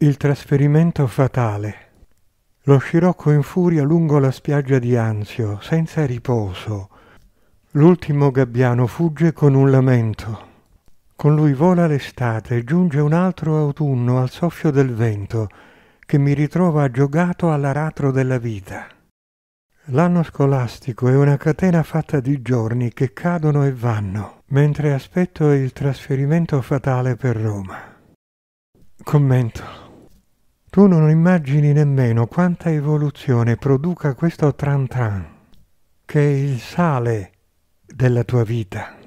Il trasferimento fatale. Lo scirocco in furia lungo la spiaggia di Anzio, senza riposo. L'ultimo gabbiano fugge con un lamento. Con lui vola l'estate e giunge un altro autunno al soffio del vento, che mi ritrova giogato all'aratro della vita. L'anno scolastico è una catena fatta di giorni che cadono e vanno, mentre aspetto il trasferimento fatale per Roma. Commento. Tu non immagini nemmeno quanta evoluzione produca questo tran tran, che è il sale della tua vita.